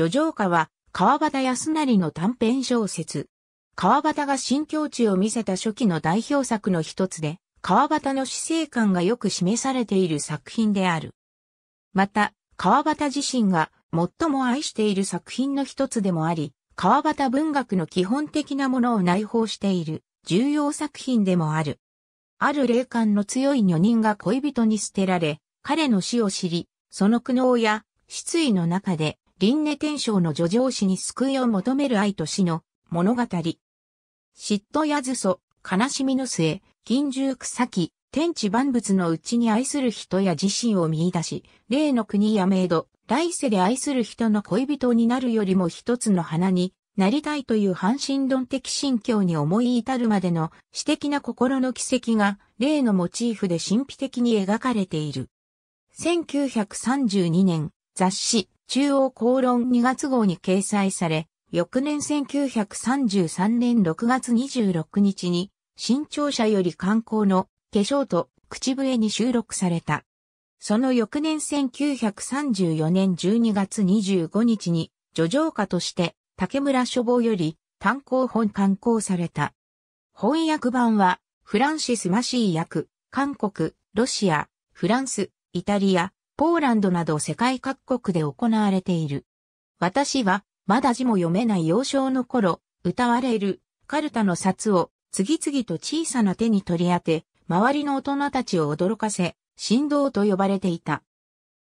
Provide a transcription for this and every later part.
叙情歌は川端康成の短編小説。川端が新境地を見せた初期の代表作の一つで、川端の死生観がよく示されている作品である。また、川端自身が最も愛している作品の一つでもあり、川端文学の基本的なものを内包している重要作品でもある。ある霊感の強い女人が恋人に捨てられ、彼の死を知り、その苦悩や失意の中で輪廻天章の叙情詩に救いを求める愛と死の物語。嫉妬やずそ、悲しみの末、金獣草木、天地万物のうちに愛する人や自身を見出し、例の国やメイド、来世で愛する人の恋人になるよりも一つの花になりたいという半神論的心境に思い至るまでの詩的な心の軌跡が、例のモチーフで神秘的に描かれている。1932年、雑誌、中央公論2月号に掲載され、翌年1933年6月26日に、新潮社より刊行の化粧と口笛に収録された。その翌年1934年12月25日に、叙情歌として竹村書房より単行本刊行された。翻訳版は、フランシス・マシー役、韓国、ロシア、フランス、イタリア、ポーランドなど世界各国で行われている。私は、まだ字も読めない幼少の頃、歌われる、カルタの札を、次々と小さな手に取り当て、周りの大人たちを驚かせ、振動と呼ばれていた。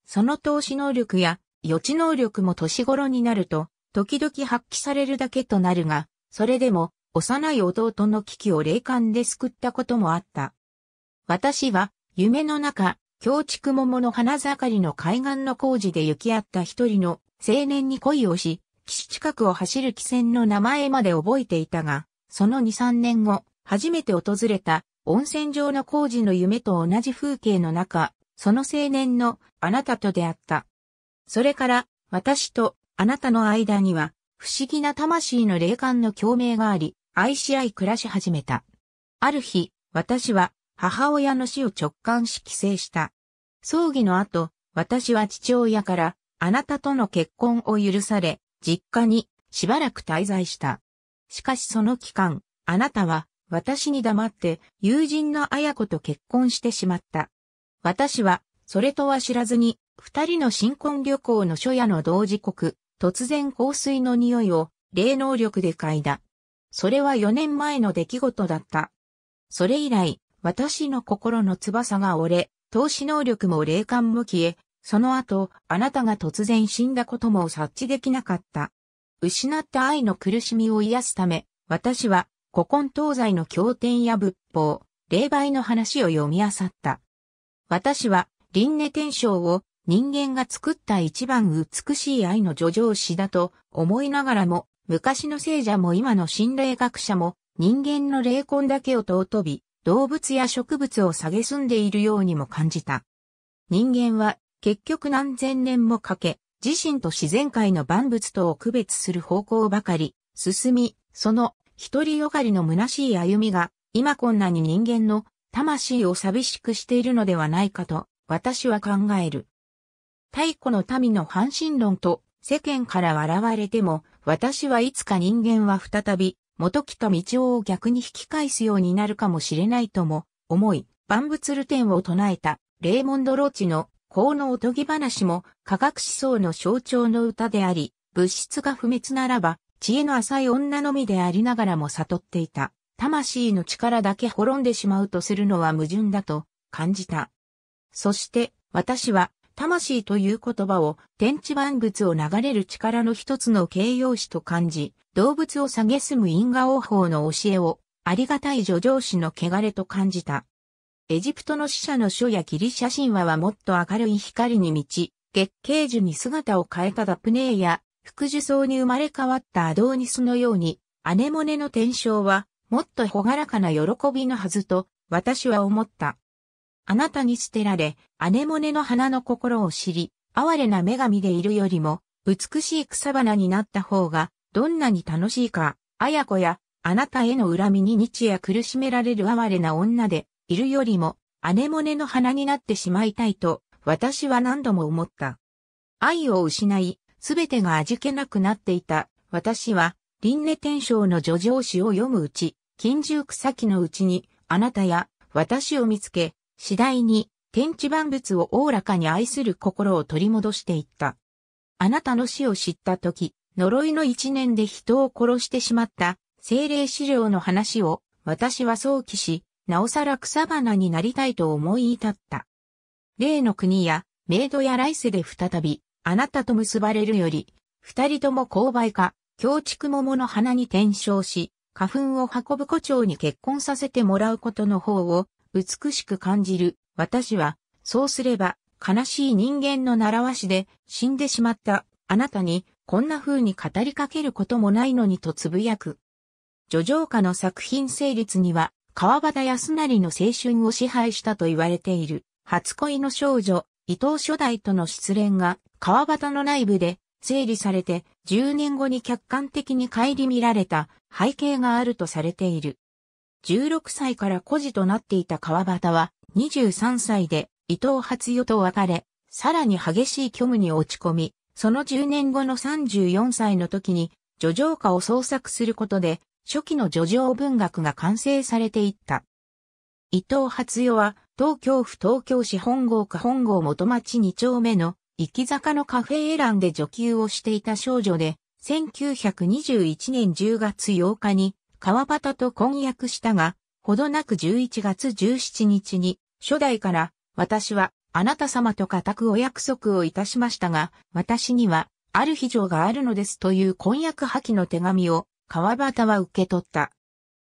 その投資能力や予知能力も年頃になると、時々発揮されるだけとなるが、それでも幼い弟の危機を霊感で救ったこともあった。私は夢の中、京畜桃の花盛りの海岸の工事で行き合った一人の青年に恋をし、岸近くを走る汽船の名前まで覚えていたが、その2、3年後、初めて訪れた温泉場の工事の夢と同じ風景の中、その青年のあなたと出会った。それから私とあなたの間には不思議な魂の霊感の共鳴があり、愛し合い暮らし始めた。ある日、私は母親の死を直感し帰省した。葬儀の後、私は父親から、あなたとの結婚を許され、実家にしばらく滞在した。しかしその期間、あなたは私に黙って友人の綾子と結婚してしまった。私は、それとは知らずに、二人の新婚旅行の初夜の同時刻、突然香水の匂いを霊能力で嗅いだ。それは4年前の出来事だった。それ以来、私の心の翼が折れ、投資能力も霊感も消え、その後、あなたが突然死んだことも察知できなかった。失った愛の苦しみを癒すため、私は、古今東西の経典や仏法、霊媒の話を読み漁った。私は、輪廻天章を人間が作った一番美しい愛の叙情詩だと思いながらも、昔の聖者も今の心霊学者も人間の霊魂だけを尊び、動物や植物を蔑んでいるようにも感じた。人間は結局何千年もかけ、自身と自然界の万物とを区別する方向ばかり、進み、その一人よがりの虚しい歩みが、今こんなに人間の魂を寂しくしているのではないかと、私は考える。太古の民の半身論と世間から笑われても、私はいつか人間は再び元木と道夫を逆に引き返すようになるかもしれないとも、思い、万物ルンを唱えた、レーモンド・ローチの、このおとぎ話も、科学思想の象徴の歌であり、物質が不滅ならば、知恵の浅い女のみでありながらも悟っていた。魂の力だけ滅んでしまうとするのは矛盾だと感じた。そして、私は魂という言葉を天地万物を流れる力の一つの形容詞と感じ、動物を蔑む因果応報の教えをありがたい助上司の汚れと感じた。エジプトの死者の書やギリシャ神話はもっと明るい光に満ち、月桂樹に姿を変えたダプネーや、福寿草に生まれ変わったアドーニスのように、アネモネの天章は、もっと朗らかな喜びのはずと、私は思った。あなたに捨てられ、姉モネの花の心を知り、哀れな女神でいるよりも、美しい草花になった方が、どんなに楽しいか、綾子や、あなたへの恨みに日夜苦しめられる哀れな女で、いるよりも、姉モネの花になってしまいたいと、私は何度も思った。愛を失い、すべてが味気なくなっていた、私は、輪廻天章の叙情詩を読むうち、金獣草木のうちに、あなたや、私を見つけ、次第に天地万物をおおらかに愛する心を取り戻していった。あなたの死を知った時、呪いの一年で人を殺してしまった精霊資料の話を私は想起し、なおさら草花になりたいと思い至った。例の国やメイドや来世で再びあなたと結ばれるより、二人とも勾配か、京畜桃の花に転生し、花粉を運ぶ胡蝶に結婚させてもらうことの方を美しく感じる。私は、そうすれば、悲しい人間の習わしで死んでしまったあなたにこんな風に語りかけることもないのにとつぶやく。叙情歌の作品成立には川端康成の青春を支配したと言われている初恋の少女伊藤初代との失恋が川端の内部で整理されて10年後に客観的に顧みられた背景があるとされている。16歳から孤児となっていた川端は、23歳で伊藤初代と別れ、さらに激しい虚無に落ち込み、その10年後の34歳の時に、叙情歌を創作することで、初期の叙情文学が完成されていった。伊藤初代は、東京府東京市本郷か本郷元町2丁目の、行き坂のカフェエランで女給をしていた少女で、1921年10月8日に川端と婚約したが、ほどなく11月17日に、初代から、私は、あなた様と固くお約束をいたしましたが、私には、ある非常があるのですという婚約破棄の手紙を、川端は受け取った。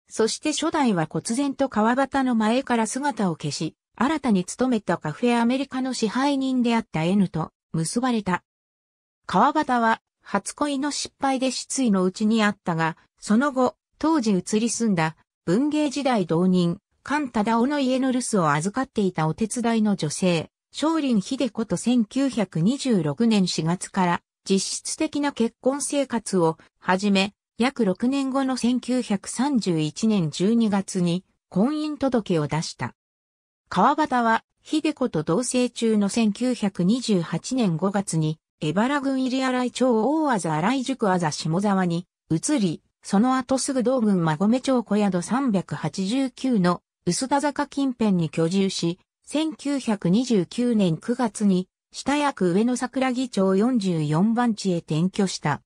そして初代は忽然と川端の前から姿を消し、新たに勤めたカフェアメリカの支配人であった N と結ばれた。川端は、初恋の失敗で失意のうちにあったが、その後、当時移り住んだ文芸時代同人、菅忠夫の家の留守を預かっていたお手伝いの女性、少林秀子と1926年4月から実質的な結婚生活を始め、約6年後の1931年12月に婚姻届を出した。川端は秀子と同棲中の1928年5月に、江原郡入荒井町大和荒井宿あざ下沢に移り、その後すぐ同軍馬込町小宿389の薄田坂近辺に居住し、1929年9月に、下役上野桜木町44番地へ転居した。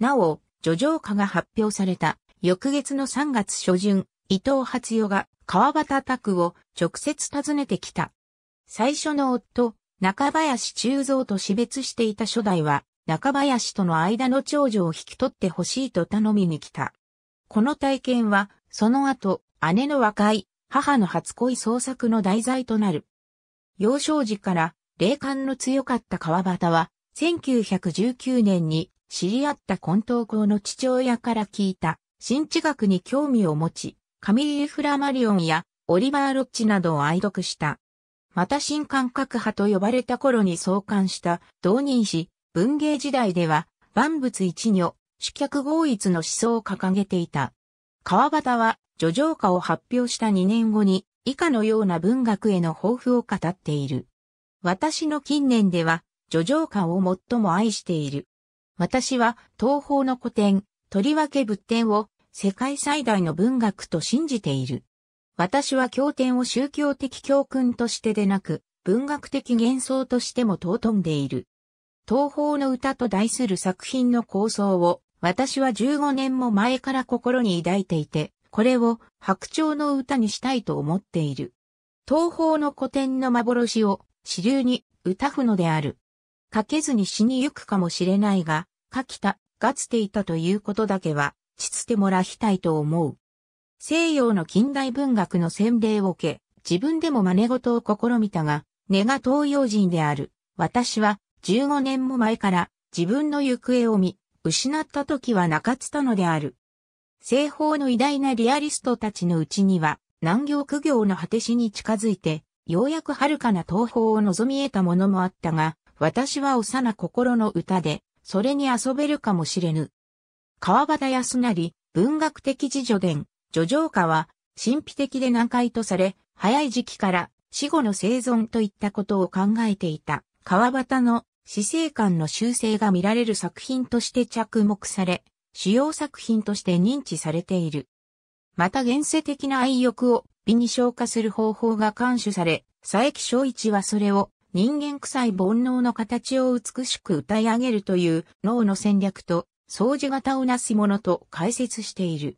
なお、叙情歌が発表された、翌月の3月初旬、伊藤初代が川端拓を直接訪ねてきた。最初の夫、中林中蔵と死別していた初代は、中林との間の長女を引き取ってほしいと頼みに来た。この体験は、その後、姉の和解、母の初恋創作の題材となる。幼少時から霊感の強かった川端は、1919年に知り合った根沌校の父親から聞いた新知学に興味を持ち、カミーフラマリオンやオリバー・ロッチなどを愛読した。また新感覚派と呼ばれた頃に創刊した同人誌文芸時代では、万物一如、主客合一の思想を掲げていた。川端は、叙情歌を発表した2年後に、以下のような文学への抱負を語っている。私の近年では、叙情歌を最も愛している。私は、東方の古典、とりわけ仏典を、世界最大の文学と信じている。私は経典を宗教的教訓としてでなく、文学的幻想としても尊んでいる。東方の歌と題する作品の構想を、私は15年も前から心に抱いていて、これを白鳥の歌にしたいと思っている。東方の古典の幻を支流に歌ふのである。書けずに死にゆくかもしれないが、書きた、がつていたということだけは、ちつてもらいたいと思う。西洋の近代文学の洗礼を受け、自分でも真似事を試みたが、根が東洋人である。私は15年も前から自分の行方を見、失った時はなかつたのである。西方の偉大なリアリストたちのうちには、難行苦行の果てしに近づいて、ようやく遥かな東方を望み得たものもあったが、私は幼心の歌で、それに遊べるかもしれぬ。川端康成、文学的自助伝、叙情歌は、神秘的で難解とされ、早い時期から死後の生存といったことを考えていた、川端の死生観の修正が見られる作品として着目され、主要作品として認知されている。また現世的な愛欲を美に消化する方法が監視され、佐伯正一はそれを人間臭い煩悩の形を美しく歌い上げるという脳の戦略と掃除型をなすものと解説している。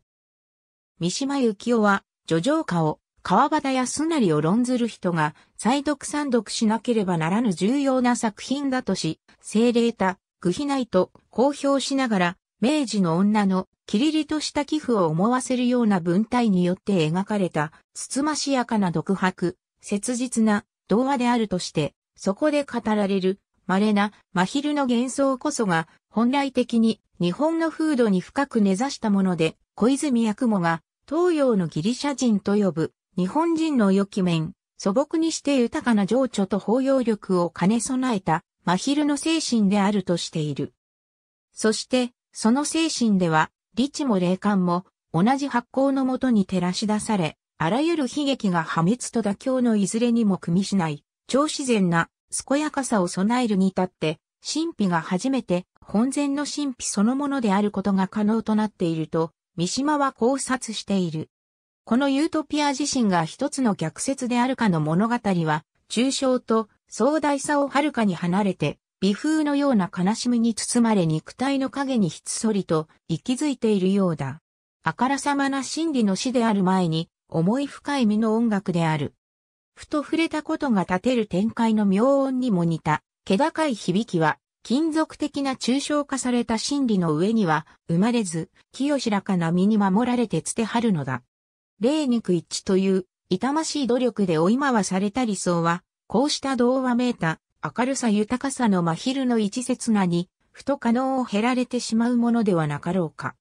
三島由紀夫は、叙情歌を川端康成を論ずる人が再読三読しなければならぬ重要な作品だとし、精霊た、具ないと公表しながら、明治の女のキリリとした寄付を思わせるような文体によって描かれた、つつましやかな独白、切実な童話であるとして、そこで語られる、稀な、真昼の幻想こそが、本来的に日本の風土に深く根ざしたもので、小泉八雲が東洋のギリシャ人と呼ぶ日本人の良き面、素朴にして豊かな情緒と包容力を兼ね備えた、真昼の精神であるとしている。そして、その精神では、理智も霊感も、同じ発光のもとに照らし出され、あらゆる悲劇が破滅と妥協のいずれにも組みしない、超自然な、健やかさを備えるに至って、神秘が初めて本前の神秘そのものであることが可能となっていると、三島は考察している。このユートピア自身が一つの逆説であるかの物語は、抽象と壮大さを遥かに離れて、微風のような悲しみに包まれ肉体の影にひっそりと息づいているようだ。あからさまな真理の死である前に、思い深い身の音楽である。ふと触れたことが立てる展開の妙音にも似た、気高い響きは、金属的な抽象化された真理の上には、生まれず、清らかな身に守られてつてはるのだ。霊肉一致という痛ましい努力で追い回された理想は、こうした童話めいた明るさ豊かさの真昼の一刹那に、ふと可能を減られてしまうものではなかろうか。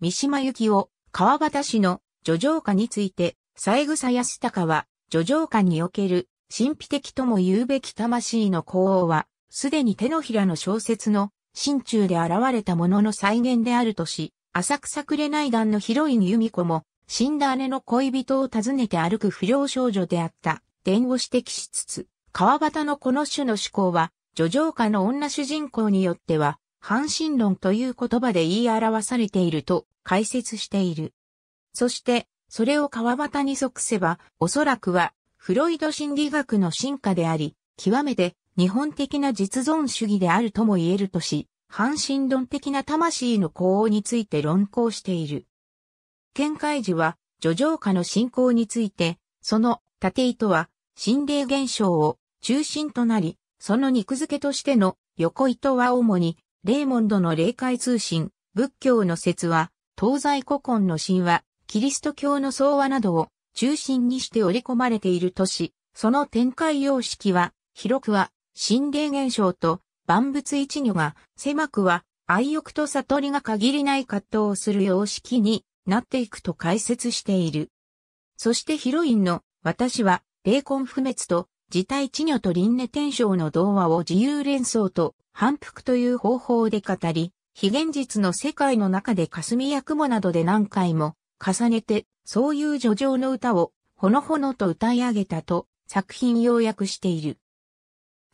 三島由紀夫、川端氏の叙情歌について、三枝康隆は、叙情歌における神秘的とも言うべき魂の功王は、すでに手のひらの小説の心中で現れたものの再現であるとし、浅草れい団のヒロイン由美子も死んだ姉の恋人を訪ねて歩く不良少女であった伝を指摘しつつ、川端のこの種の思考は、叙情歌の女主人公によっては、半身論という言葉で言い表されていると解説している。そして、それを川端に即せば、おそらくは、フロイド心理学の進化であり、極めて日本的な実存主義であるとも言えるとし、半身論的な魂の功王について論考している。見開示は、叙情歌の信仰について、その縦糸は、心霊現象を中心となり、その肉付けとしての横糸は主に、レーモンドの霊界通信、仏教の説は、東西古今の神話、キリスト教の創話などを中心にして織り込まれている都市、その展開様式は、広くは、心霊現象と万物一如が、狭くは、愛欲と悟りが限りない葛藤をする様式になっていくと解説している。そしてヒロインの私は霊魂不滅と自体稚魚と輪廻転生の童話を自由連想と反復という方法で語り、非現実の世界の中で霞や雲などで何回も重ねて、そういう叙情の歌をほのほのと歌い上げたと作品要約している。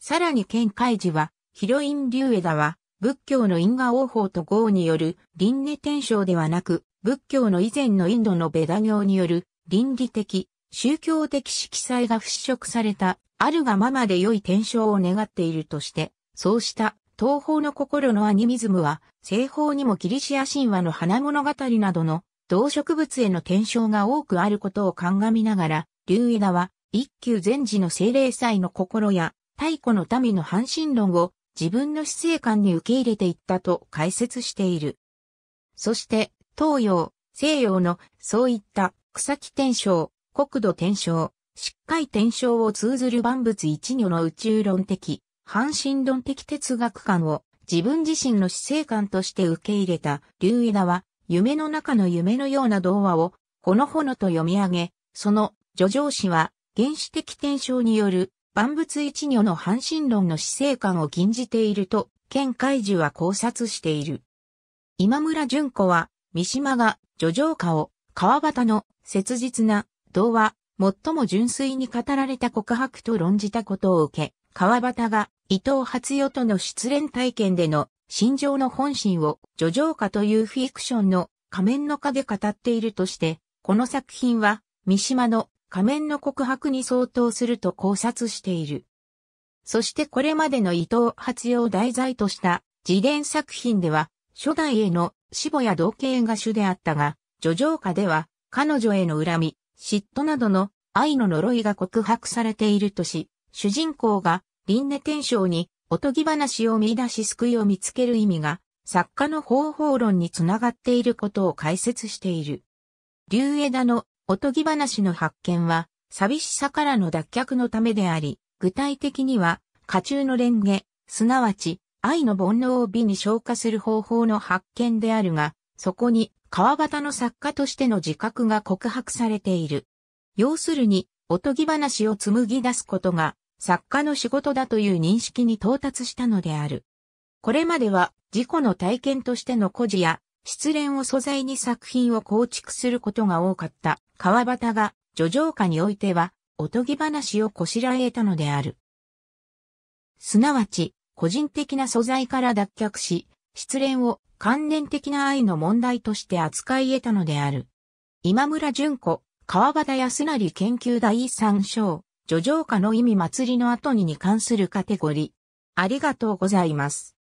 さらに県海寺は、ヒロインリュウエダは、仏教の因果応報と業による輪廻転生ではなく、仏教の以前のインドのベダ行による倫理的、宗教的色彩が払拭された、あるがままで良い転生を願っているとして、そうした東方の心のアニミズムは、西方にもギリシア神話の花物語などの動植物への転生が多くあることを鑑みながら、竜枝は一休禅師の精霊祭の心や太古の民の半身論を自分の死生観に受け入れていったと解説している。そして東洋、西洋の、そういった、草木天章、国土天章、しっかり天章を通ずる万物一如の宇宙論的、半身論的哲学観を自分自身の死生観として受け入れた龍枝は、夢の中の夢のような童話を、ほのほのと読み上げ、その、叙情詩は、原始的天章による、万物一如の半身論の死生観を禁じていると、県海樹は考察している。今村淳子は、三島が、叙情歌を、川端の、切実な、童話、最も純粋に語られた告白と論じたことを受け、川端が、伊藤初代との失恋体験での、心情の本心を、叙情歌というフィクションの、仮面の影語っているとして、この作品は、三島の仮面の告白に相当すると考察している。そしてこれまでの伊藤発を題材とした自伝作品では、初代への死母や同型が主であったが、叙情歌では、彼女への恨み、嫉妬などの愛の呪いが告白されているとし、主人公が、輪廻転生に、おとぎ話を見出し救いを見つける意味が、作家の方法論につながっていることを解説している。竜枝のおとぎ話の発見は、寂しさからの脱却のためであり、具体的には、家中の蓮華、すなわち、愛の煩悩を美に消化する方法の発見であるが、そこに川端の作家としての自覚が告白されている。要するに、おとぎ話を紡ぎ出すことが作家の仕事だという認識に到達したのである。これまでは自己の体験としての孤児や失恋を素材に作品を構築することが多かった川端が叙情歌においてはおとぎ話をこしらえたのである。すなわち、個人的な素材から脱却し、失恋を関連的な愛の問題として扱い得たのである。今村淳子、川端康成研究第三章、叙情歌の意味祭りの後にに関するカテゴリー。ありがとうございます。